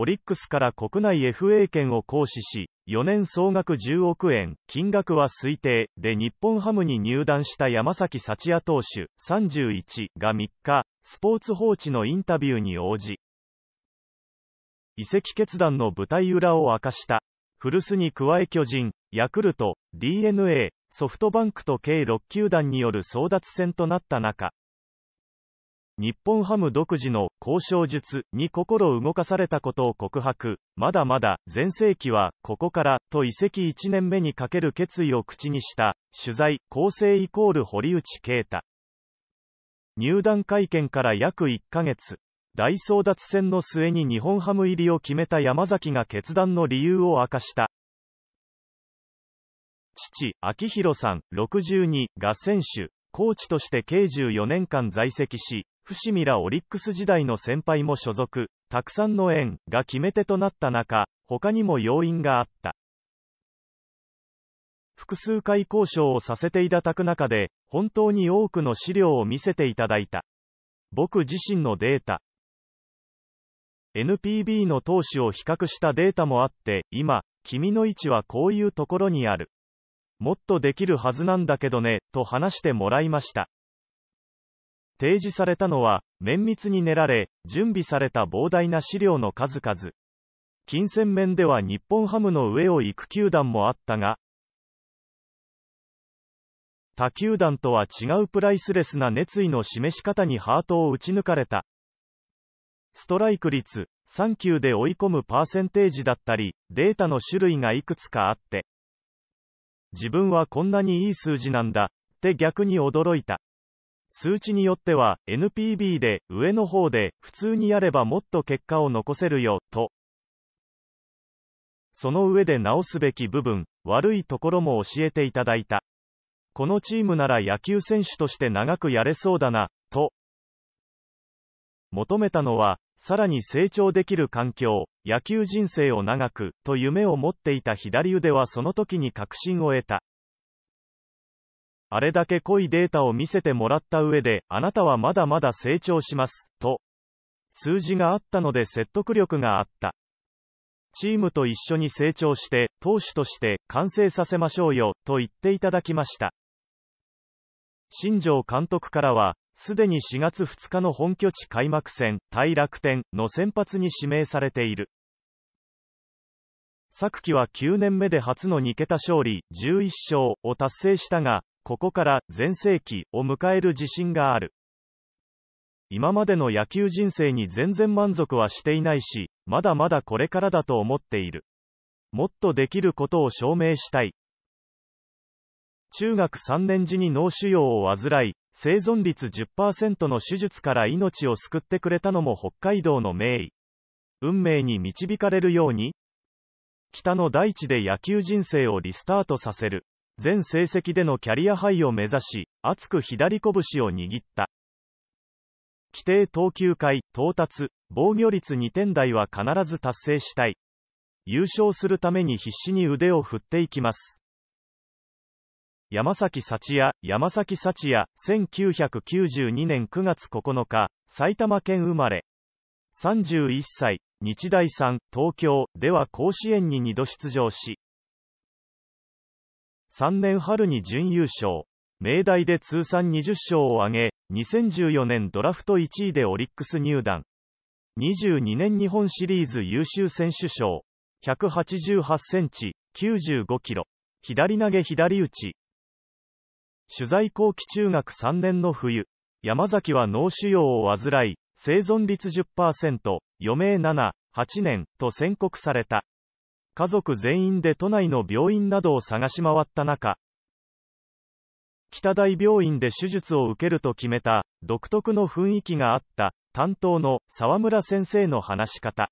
オリックスから国内 FA 権を行使し、4年総額10億円、金額は推定、で日本ハムに入団した山崎幸也投手31が3日、スポーツ報知のインタビューに応じ、移籍決断の舞台裏を明かした。古巣に加え巨人、ヤクルト、DNA、ソフトバンクと計6球団による争奪戦となった中、日本ハム独自の交渉術に心動かされたことを告白、まだまだ全盛期はここからと移籍1年目にかける決意を口にした、取材、構成イコール堀内啓太。入団会見から約1ヶ月、大争奪戦の末に日本ハム入りを決めた山崎が決断の理由を明かした。父、明宏さん、62が選手、コーチとして計14年間在籍し、伏見らオリックス時代の先輩も所属、たくさんの縁が決め手となった中、他にも要因があった。複数回交渉をさせていただく中で、本当に多くの資料を見せていただいた。僕自身のデータ。NPB の投資を比較したデータもあって、今、君の位置はこういうところにある。もっとできるはずなんだけどね、と話してもらいました。提示されたのは、綿密に練られ、準備された膨大な資料の数々。金銭面では日本ハムの上を行く球団もあったが、他球団とは違うプライスレスな熱意の示し方にハートを打ち抜かれた。ストライク率、3球で追い込むパーセンテージだったり、データの種類がいくつかあって、自分はこんなにいい数字なんだ、って逆に驚いた。数値によっては NPB で上の方で普通にやればもっと結果を残せるよとその上で直すべき部分悪いところも教えていただいたこのチームなら野球選手として長くやれそうだなと求めたのはさらに成長できる環境野球人生を長くと夢を持っていた左腕はその時に確信を得たあれだけ濃いデータを見せてもらった上で、あなたはまだまだ成長します、と。数字があったので説得力があった。チームと一緒に成長して、投手として完成させましょうよ、と言っていただきました。新庄監督からは、すでに4月2日の本拠地開幕戦、対楽天の先発に指名されている。昨季は9年目で初の2桁勝利、11勝を達成したが、ここから全盛期を迎える自信がある。今までの野球人生に全然満足はしていないし、まだまだこれからだと思っている。もっとできることを証明したい。中学3年時に脳腫瘍を患い、生存率10%の手術から命を救ってくれたのも北海道の名医。運命に導かれるように北の大地で野球人生をリスタートさせる。全成績でのキャリアハイを目指し、熱く左拳を握った。規定投球回、到達、防御率2点台は必ず達成したい。優勝するために必死に腕を振っていきます。山崎幸也、山崎幸也、1992年9月9日、埼玉県生まれ。31歳、日大3、東京では甲子園に2度出場し、3年春に準優勝。明大で通算20勝を挙げ、2014年ドラフト1位でオリックス入団。22年日本シリーズ優秀選手賞。188センチ、95キロ。左投げ左打ち。取材後期中学3年の冬、山崎は脳腫瘍を患い、生存率10%、余命7、8年、と宣告された。家族全員で都内の病院などを探し回った中、北大病院で手術を受けると決めた、独特の雰囲気があった、担当の沢村先生の話し方。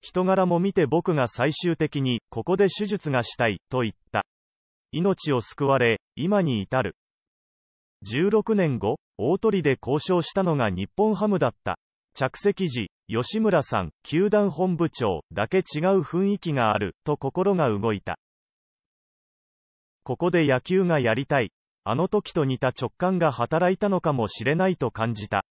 人柄も見て僕が最終的に、ここで手術がしたい、と言った。命を救われ、今に至る。16年後、大鳥で交渉したのが日本ハムだった。着席時、吉村さん、球団本部長、だけ違う雰囲気がある、と心が動いた。ここで野球がやりたい。あの時と似た直感が働いたのかもしれないと感じた。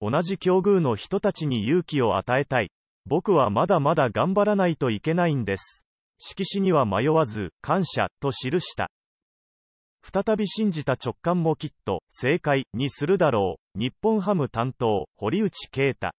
同じ境遇の人たちに勇気を与えたい。僕はまだまだ頑張らないといけないんです。色紙には迷わず、感謝、と記した。再び信じた直感もきっと正解にするだろう。日本ハム担当、堀内啓太。